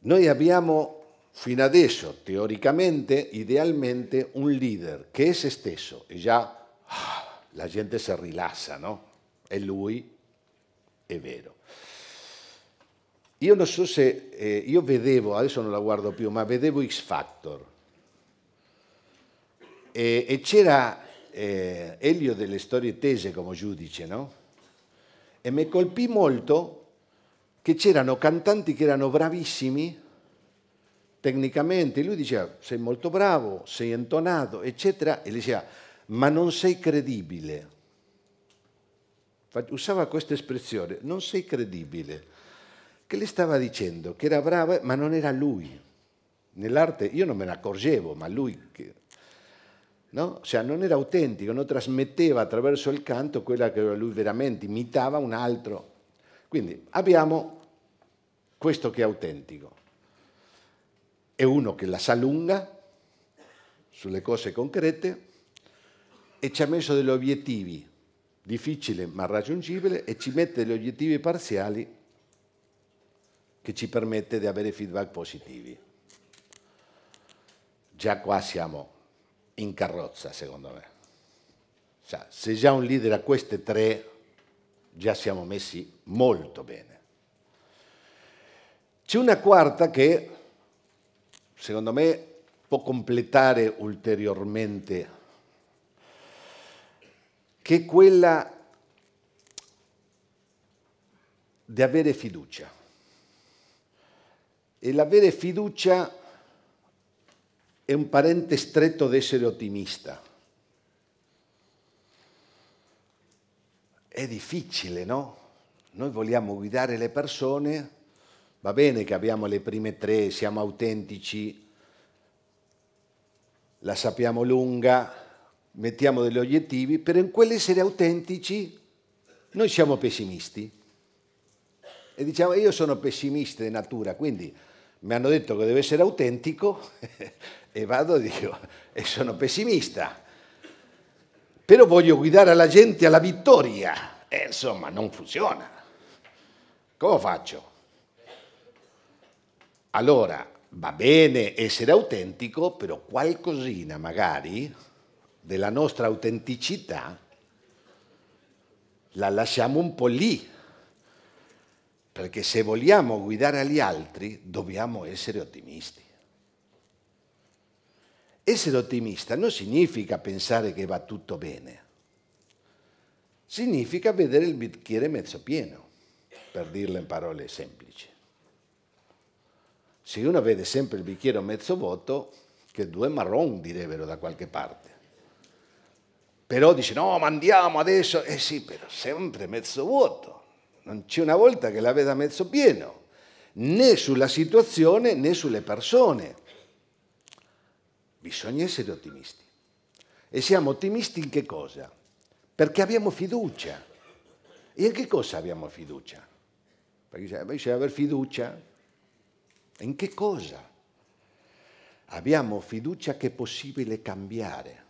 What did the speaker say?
Noi abbiamo fino adesso, teoricamente, idealmente, un leader che è se stesso e già ah, la gente si rilassa, no? È lui, è vero. Io non so se, eh, io vedevo, adesso non la guardo più, ma vedevo X Factor e, e c'era eh, Elio delle storie tese come giudice, no? E mi colpì molto che c'erano cantanti che erano bravissimi tecnicamente, lui diceva sei molto bravo, sei intonato, eccetera, e diceva ma non sei credibile. Usava questa espressione, non sei credibile, che le stava dicendo che era bravo, ma non era lui. Nell'arte io non me ne accorgevo, ma lui che, No? Cioè, non era autentico, non trasmetteva attraverso il canto quella che lui veramente imitava un altro. Quindi abbiamo questo che è autentico è uno che la sa lunga sulle cose concrete e ci ha messo degli obiettivi difficili ma raggiungibili e ci mette degli obiettivi parziali che ci permette di avere feedback positivi. Già qua siamo in carrozza, secondo me. Cioè, se già un leader ha queste tre, già siamo messi molto bene. C'è una quarta che, secondo me, può completare ulteriormente, che è quella di avere fiducia. E l'avere fiducia è un parente stretto di essere ottimista. È difficile, no? Noi vogliamo guidare le persone Va bene che abbiamo le prime tre, siamo autentici, la sappiamo lunga, mettiamo degli obiettivi, però in quell'essere autentici noi siamo pessimisti. E diciamo, io sono pessimista di natura, quindi mi hanno detto che devo essere autentico e vado e dico, e sono pessimista. Però voglio guidare la gente alla vittoria. E eh, insomma, non funziona. Come faccio? Allora, va bene essere autentico, però qualcosina magari della nostra autenticità la lasciamo un po' lì, perché se vogliamo guidare gli altri dobbiamo essere ottimisti. Essere ottimista non significa pensare che va tutto bene, significa vedere il bicchiere mezzo pieno, per dirlo in parole semplici. Se uno vede sempre il bicchiere mezzo vuoto, che due marron direbbero da qualche parte. Però dice no, ma andiamo adesso. Eh sì, però sempre mezzo vuoto. Non c'è una volta che la veda mezzo pieno, né sulla situazione né sulle persone. Bisogna essere ottimisti. E siamo ottimisti in che cosa? Perché abbiamo fiducia. E in che cosa abbiamo fiducia? Perché bisogna eh, aver fiducia in che cosa? Abbiamo fiducia che è possibile cambiare.